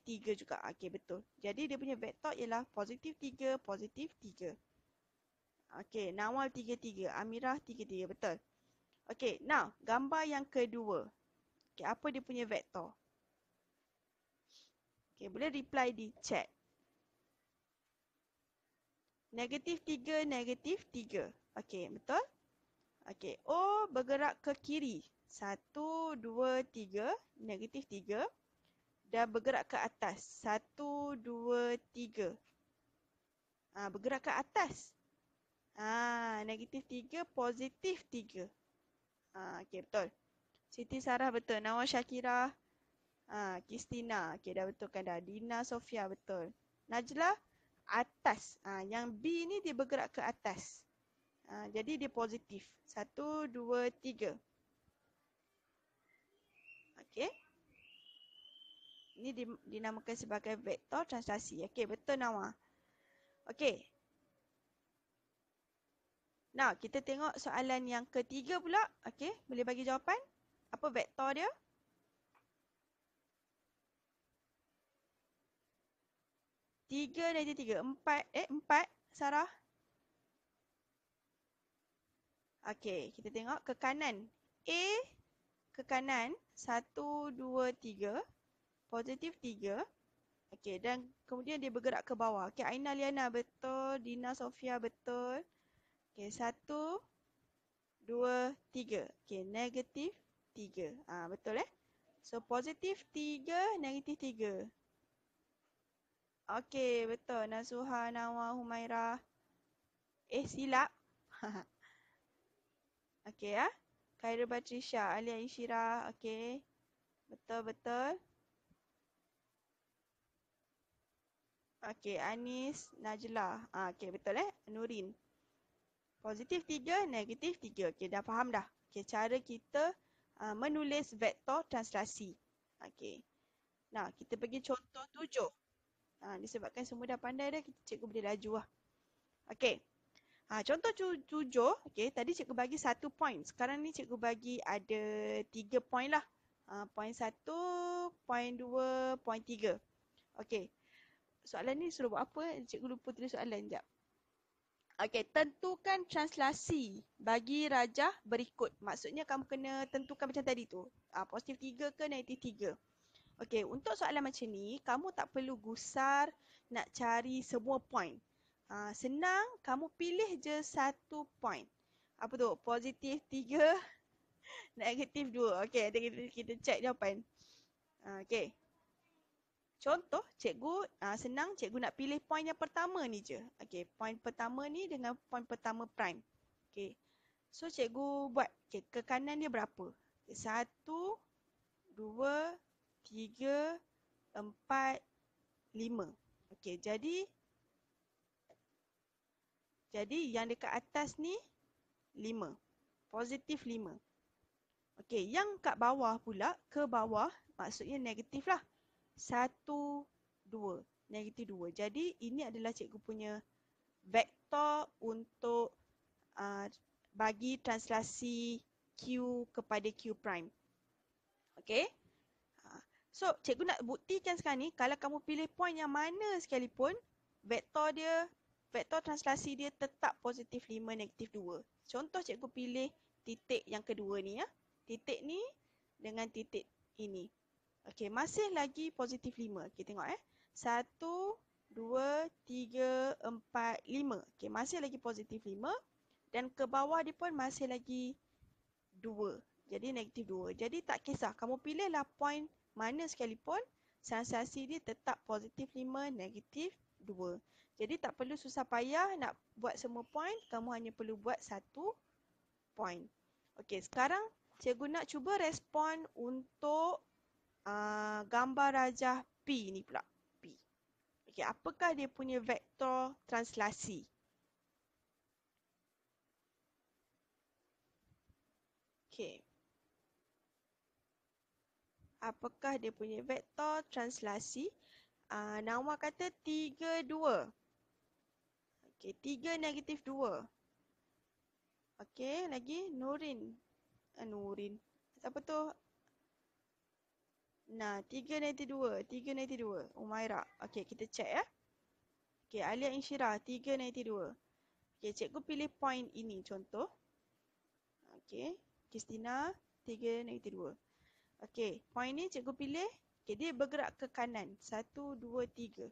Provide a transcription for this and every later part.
Tiga juga. Okey, betul. Jadi dia punya vektor ialah positif tiga, positif tiga. Okey, Nawal tiga tiga, Amirah tiga tiga Betul. Okey, now gambar yang kedua. Okey, apa dia punya vektor? Okey, boleh reply di chat. Negatif tiga, negatif tiga. Okey, betul? Okey, O bergerak ke kiri. Satu, dua, tiga, negatif tiga dan bergerak ke atas. Satu, dua, tiga. Ha, bergerak ke atas. Ha, negatif tiga, positif tiga. Ha, okay, betul. Siti Sarah betul. Nawar Syakira. Ha, Kristina. Okay, dah betul kan dah. Dina Sofia betul. Najla, atas. Ha, yang B ni dia bergerak ke atas. Ha, jadi dia positif. Satu, dua, tiga. Okay. Ini dinamakan sebagai vektor translasi. Okey, betul nama, Okey. Nah, kita tengok soalan yang ketiga pula. Okey, boleh bagi jawapan? Apa vektor dia? Tiga dari tiga. Empat. Eh, empat. Sarah. Okey, kita tengok ke kanan. A ke kanan. Satu, dua, tiga positif 3. Okey dan kemudian dia bergerak ke bawah. Okey Aina Liana betul, Dina Sofia betul. Okey 1 dua, tiga. Okey negatif tiga. Ah ha, betul eh? So positif tiga, negatif tiga. Okey betul Nasuha, Nawa, Humaira. Eh silap. Okey ya. Khairul Patricia, Alia Ishira. Okey. Betul, betul. Okey, Anis, Najla. Ha, okey, betul eh? Nurin. Positif 3, negatif 3. Okey, dah faham dah. Okey, cara kita uh, menulis vektor translasi. Okey. Nah, kita pergi contoh 7. Ha, ah, disebabkan semua dah pandai dah, kita cikgu boleh laju lah. Okey. Ha, contoh 7, okey, tadi cikgu bagi satu point. Sekarang ni cikgu bagi ada tiga point lah. Ha, point 1, point 2, point 3. Okey soalan ni suruh buat apa? Cikgu lupa tulis soalan jap. Okay, tentukan translasi bagi raja berikut. Maksudnya kamu kena tentukan macam tadi tu. Uh, positif tiga ke negatif tiga. Okay, untuk soalan macam ni, kamu tak perlu gusar nak cari semua point. Uh, senang, kamu pilih je satu point. Apa tu? Positif tiga, negatif dua. Okay, kita, kita check jawapan. Uh, Okey, Contoh, cikgu uh, senang cikgu nak pilih point yang pertama ni je. Okey, point pertama ni dengan point pertama prime. Okey. So cikgu buat okay, ke kanan dia berapa? Okay, satu, dua, tiga, empat, lima. Okey, jadi jadi yang dekat atas ni lima. Positif lima. Okey, yang kat bawah pula ke bawah maksudnya negatif lah satu, dua. Negatif dua. Jadi ini adalah cikgu punya vektor untuk uh, bagi translasi Q kepada Q prime. Okay. Uh, so cikgu nak buktikan sekarang ni kalau kamu pilih point yang mana sekalipun vektor dia, vektor translasi dia tetap positif lima, negatif dua. Contoh cikgu pilih titik yang kedua ni ya. Titik ni dengan titik ini. Okey, masih lagi positif 5. Okey, tengok eh. 1, 2, 3, 4, 5. Okey, masih lagi positif 5. Dan ke bawah dia pun masih lagi 2. Jadi negatif 2. Jadi tak kisah. Kamu pilih lah point mana sekalipun. Sensasi dia tetap positif 5, negatif 2. Jadi tak perlu susah payah nak buat semua point. Kamu hanya perlu buat satu point. Okey, sekarang cikgu nak cuba respon untuk Ah, gambar rajah P ni pula. P. Okay, apakah dia punya vektor translasi? Okay, Apakah dia punya vektor translasi? Uh, ah, Nawa kata 3, 2. Okay, 3, negatif 2. Okay, lagi Nurin. Ah, Nurin. Apa tu? Nah, 392. 392. Umaira. Okey, kita check ya. Okey, Alia Insyira 392. Okey, cikgu pilih point ini contoh. Okey, Kristina 392. Okey, point ni cikgu pilih. Okey, dia bergerak ke kanan. 1, 2, 3.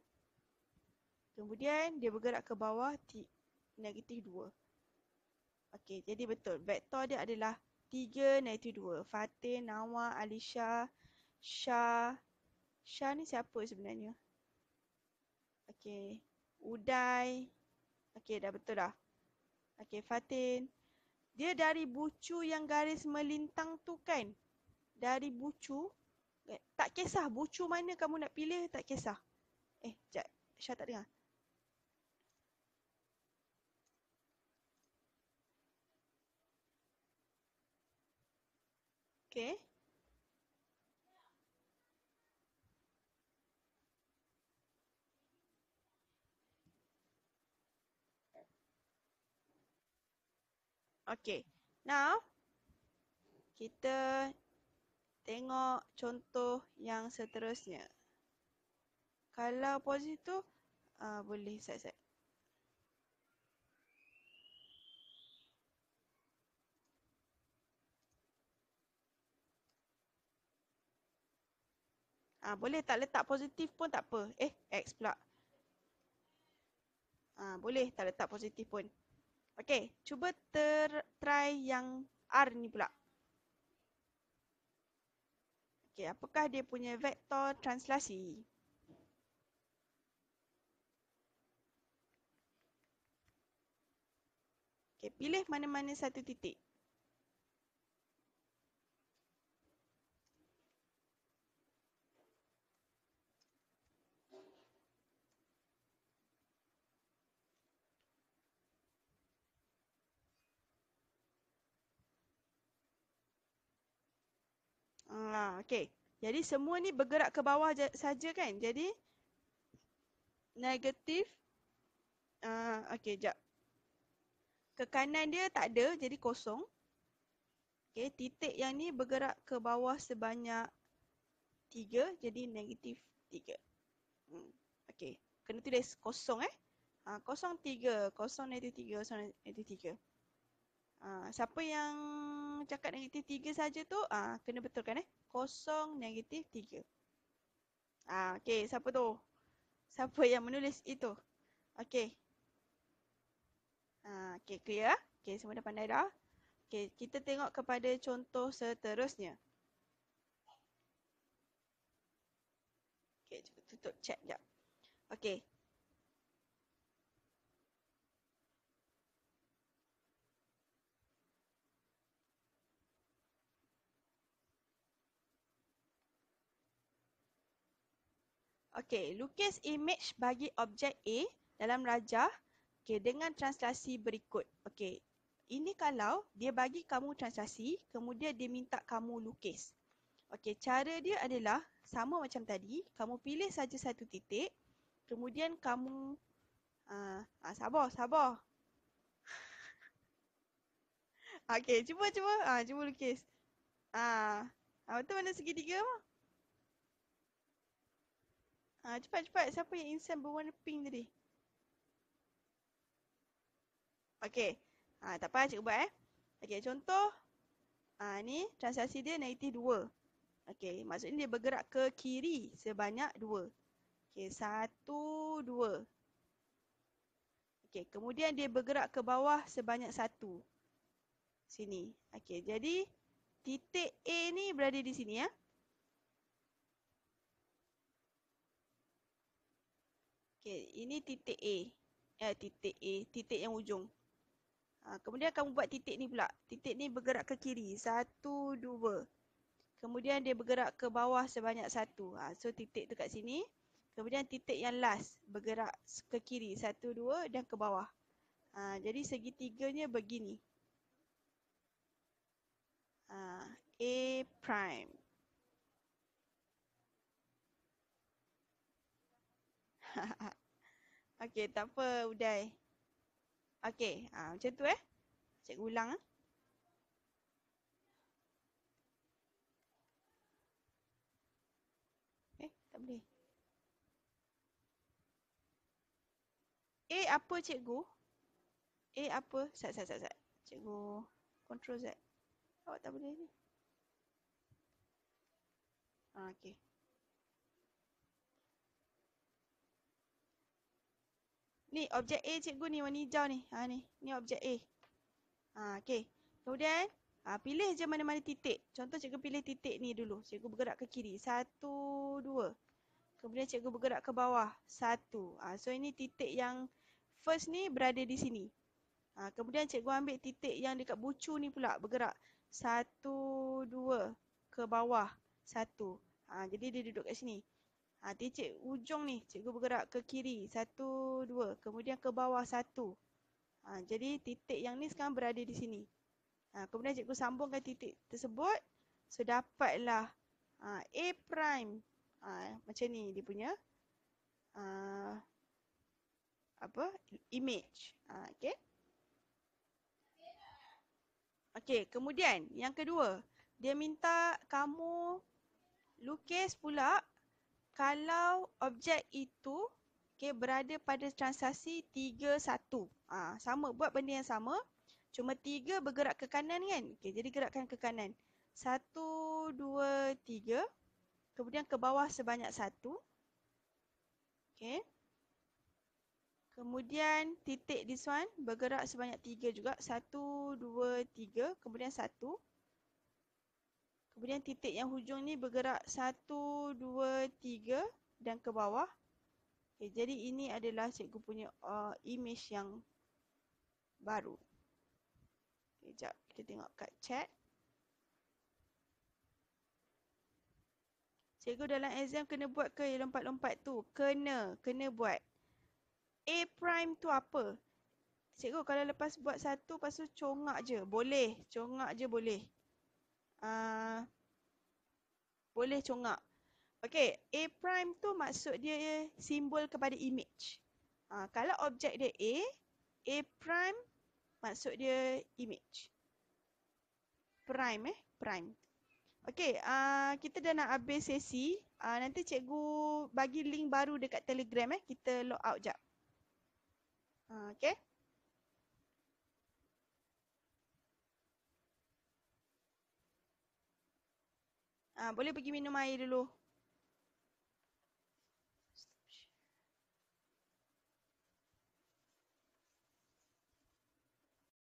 Kemudian dia bergerak ke bawah t- negatif 2. Okey, jadi betul. Vektor dia adalah 3, negatif 2. Fatin, Nawa, Alisha, Shah Shah ni siapa sebenarnya? Okay Uday Okay dah betul dah Okay Fatin Dia dari bucu yang garis melintang tu kan Dari bucu eh, Tak kisah bucu mana kamu nak pilih tak kisah Eh sekejap Shah tak dengar Okay. Okay. Now, kita tengok contoh yang seterusnya. Kalau positif, uh, boleh set-set. Ah ha, boleh tak letak positif pun tak apa. Eh, X pula. Ah ha, boleh tak letak positif pun. Okay, cuba ter try yang R ni pula. Okay, apakah dia punya vektor translasi? Okay, pilih mana-mana satu titik. Ah, okey. Jadi semua ni bergerak ke bawah saja kan? Jadi negatif ah uh, okey jap. Ke kanan dia tak ada, jadi kosong. Okey, titik yang ni bergerak ke bawah sebanyak 3, jadi negatif 3. Hmm. Okey, kena tulis kosong eh. Ha, kosong 3, kosong negatif 3, kosong negatif 3. Ha, ah, siapa yang cakap negatif tiga saja tu ah uh, kena betulkan eh. Kosong negatif tiga. Ah uh, okey, siapa tu? Siapa yang menulis itu? Okey. Ah uh, okey clear. Ah? Okey, semua dah pandai dah. Okey, kita tengok kepada contoh seterusnya. Okey, tutup chat jap. Okey, Okey, lukis imej bagi objek A dalam rajah okay, dengan translasi berikut. Okey, ini kalau dia bagi kamu translasi, kemudian dia minta kamu lukis. Okey, cara dia adalah sama macam tadi. Kamu pilih saja satu titik, kemudian kamu... Uh, uh, sabar, sabar. Okey, cuba, cuba. Ah, cuba lukis. Ah, uh, betul mana segitiga? Ah, Ah, cepat cepat. Siapa yang insan berwarna pink tadi? Okey. Ah, tak apa cikgu buat eh. Okey, contoh ah ni translasi dia negatif 2. Okey, maksudnya dia bergerak ke kiri sebanyak 2. Okey, 1 2. Okey, kemudian dia bergerak ke bawah sebanyak 1. Sini. Okey, jadi titik A ni berada di sini ya. Okey, ini titik A. Ya, eh, titik A, titik yang ujung. Ha, kemudian kamu buat titik ni pula. Titik ni bergerak ke kiri. Satu, dua. Kemudian dia bergerak ke bawah sebanyak satu. Ha, so, titik tu kat sini. Kemudian titik yang last bergerak ke kiri. Satu, dua dan ke bawah. Ha, jadi segitiganya begini. Ha, A prime. Ha, ha, ha. Okey, tak apa Uday. Okey, ha, macam tu eh. Cikgu ulang. Ah. Eh, tak boleh. Eh, apa cikgu? Eh, apa? Sat, sat, sat, sat. Cikgu, control Z. Awak tak boleh ni. Ha, okey. Ni objek A cikgu ni warna hijau ni. Ha ni. Ni objek A. Ha okey. Kemudian ha, pilih je mana-mana titik. Contoh cikgu pilih titik ni dulu. Cikgu bergerak ke kiri. Satu, dua. Kemudian cikgu bergerak ke bawah. Satu. Ha, so ini titik yang first ni berada di sini. Ha, kemudian cikgu ambil titik yang dekat bucu ni pula bergerak. Satu, dua. Ke bawah. Satu. Ha, jadi dia duduk kat sini. Ha, titik ujung ni cikgu bergerak ke kiri. Satu, dua. Kemudian ke bawah satu. Ha, jadi titik yang ni sekarang berada di sini. Ha, kemudian cikgu sambungkan titik tersebut. So dapatlah ha, A prime. Ha, macam ni dia punya. Ha, apa? Image. Ha, okay. Okay. Kemudian yang kedua. Dia minta kamu lukis pula kalau objek itu okay, berada pada transaksi 3, 1. Ah, sama, buat benda yang sama. Cuma 3 bergerak ke kanan kan? Okay, jadi gerakkan ke kanan. 1, 2, 3. Kemudian ke bawah sebanyak 1. Okay. Kemudian titik this one bergerak sebanyak 3 juga. 1, 2, 3. Kemudian 1. Kemudian titik yang hujung ni bergerak 1, 2, 3 dan ke bawah. Okay, jadi ini adalah cikgu punya uh, image yang baru. Sekejap, kita tengok kat chat. Cikgu dalam exam kena buat ke lompat-lompat tu? Kena, kena buat. A prime tu apa? Cikgu kalau lepas buat satu, lepas tu congak je. Boleh, congak je boleh. Ah, boleh congak. Okey, A prime tu maksud dia simbol kepada image. Uh, kalau objek dia A, A prime maksud dia image. Prime eh, prime. Okey, uh, kita dah nak habis sesi. Uh, nanti cikgu bagi link baru dekat telegram eh. Kita log out jap. Uh, okay. Ha, boleh pergi minum air dulu.